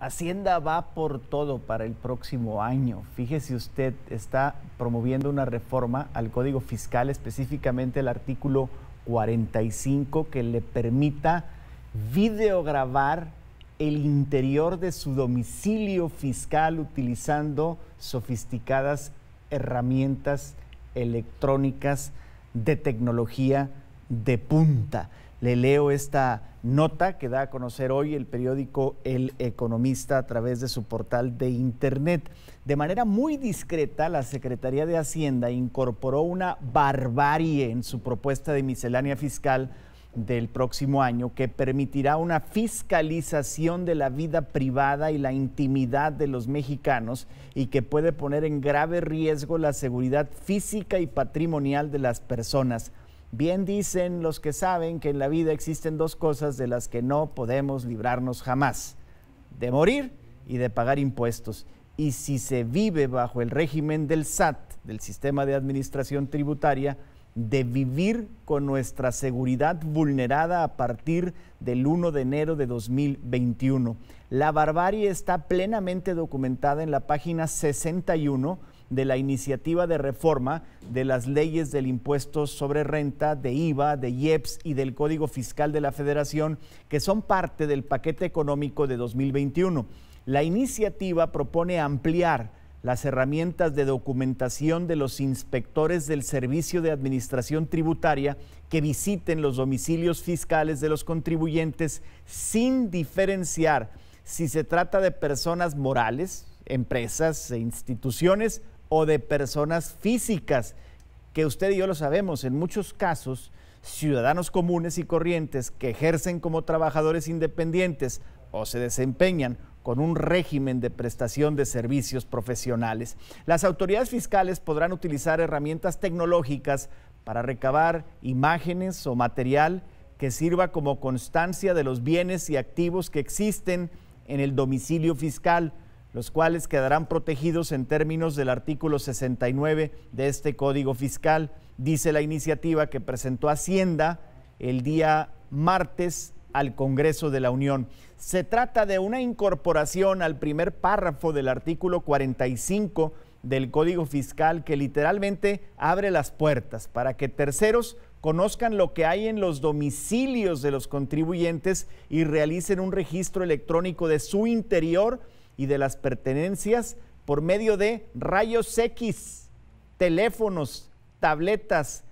Hacienda va por todo para el próximo año. Fíjese usted, está promoviendo una reforma al Código Fiscal, específicamente el artículo 45, que le permita videograbar el interior de su domicilio fiscal utilizando sofisticadas herramientas electrónicas de tecnología de punta le leo esta nota que da a conocer hoy el periódico El Economista a través de su portal de Internet. De manera muy discreta, la Secretaría de Hacienda incorporó una barbarie en su propuesta de miscelánea fiscal del próximo año que permitirá una fiscalización de la vida privada y la intimidad de los mexicanos y que puede poner en grave riesgo la seguridad física y patrimonial de las personas. Bien dicen los que saben que en la vida existen dos cosas de las que no podemos librarnos jamás, de morir y de pagar impuestos. Y si se vive bajo el régimen del SAT, del sistema de administración tributaria, de vivir con nuestra seguridad vulnerada a partir del 1 de enero de 2021. La barbarie está plenamente documentada en la página 61 de la iniciativa de reforma de las leyes del impuesto sobre renta, de IVA, de IEPS y del Código Fiscal de la Federación, que son parte del paquete económico de 2021. La iniciativa propone ampliar las herramientas de documentación de los inspectores del Servicio de Administración Tributaria que visiten los domicilios fiscales de los contribuyentes sin diferenciar si se trata de personas morales, empresas e instituciones o de personas físicas, que usted y yo lo sabemos, en muchos casos, ciudadanos comunes y corrientes que ejercen como trabajadores independientes o se desempeñan con un régimen de prestación de servicios profesionales. Las autoridades fiscales podrán utilizar herramientas tecnológicas para recabar imágenes o material que sirva como constancia de los bienes y activos que existen en el domicilio fiscal los cuales quedarán protegidos en términos del artículo 69 de este Código Fiscal, dice la iniciativa que presentó Hacienda el día martes al Congreso de la Unión. Se trata de una incorporación al primer párrafo del artículo 45 del Código Fiscal que literalmente abre las puertas para que terceros conozcan lo que hay en los domicilios de los contribuyentes y realicen un registro electrónico de su interior y de las pertenencias por medio de rayos X, teléfonos, tabletas,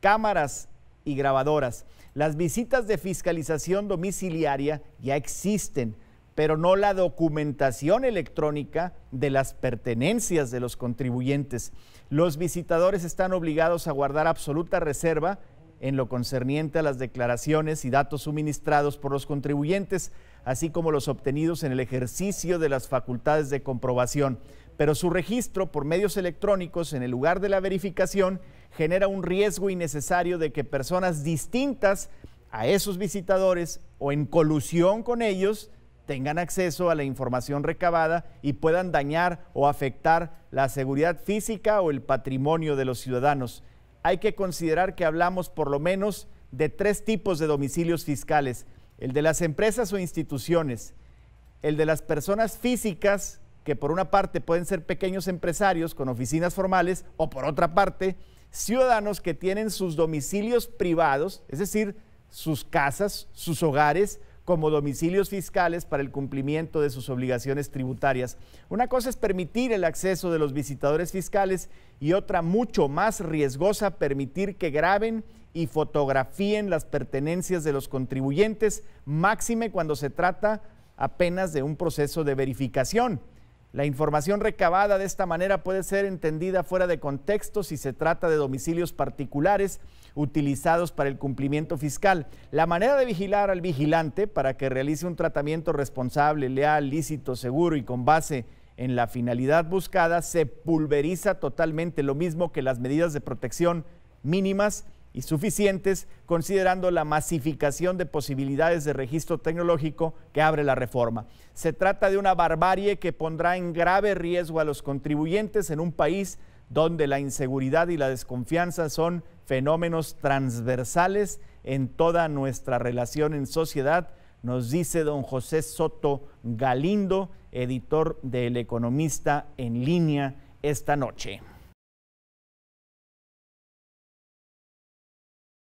cámaras y grabadoras. Las visitas de fiscalización domiciliaria ya existen, pero no la documentación electrónica de las pertenencias de los contribuyentes. Los visitadores están obligados a guardar absoluta reserva en lo concerniente a las declaraciones y datos suministrados por los contribuyentes así como los obtenidos en el ejercicio de las facultades de comprobación, pero su registro por medios electrónicos en el lugar de la verificación genera un riesgo innecesario de que personas distintas a esos visitadores o en colusión con ellos tengan acceso a la información recabada y puedan dañar o afectar la seguridad física o el patrimonio de los ciudadanos. Hay que considerar que hablamos por lo menos de tres tipos de domicilios fiscales el de las empresas o instituciones, el de las personas físicas, que por una parte pueden ser pequeños empresarios con oficinas formales, o por otra parte, ciudadanos que tienen sus domicilios privados, es decir, sus casas, sus hogares, como domicilios fiscales para el cumplimiento de sus obligaciones tributarias. Una cosa es permitir el acceso de los visitadores fiscales y otra mucho más riesgosa, permitir que graben y fotografíen las pertenencias de los contribuyentes, máxime cuando se trata apenas de un proceso de verificación. La información recabada de esta manera puede ser entendida fuera de contexto si se trata de domicilios particulares utilizados para el cumplimiento fiscal. La manera de vigilar al vigilante para que realice un tratamiento responsable, leal, lícito, seguro y con base en la finalidad buscada se pulveriza totalmente, lo mismo que las medidas de protección mínimas y suficientes considerando la masificación de posibilidades de registro tecnológico que abre la reforma. Se trata de una barbarie que pondrá en grave riesgo a los contribuyentes en un país donde la inseguridad y la desconfianza son fenómenos transversales en toda nuestra relación en sociedad, nos dice don José Soto Galindo, editor del Economista en línea esta noche.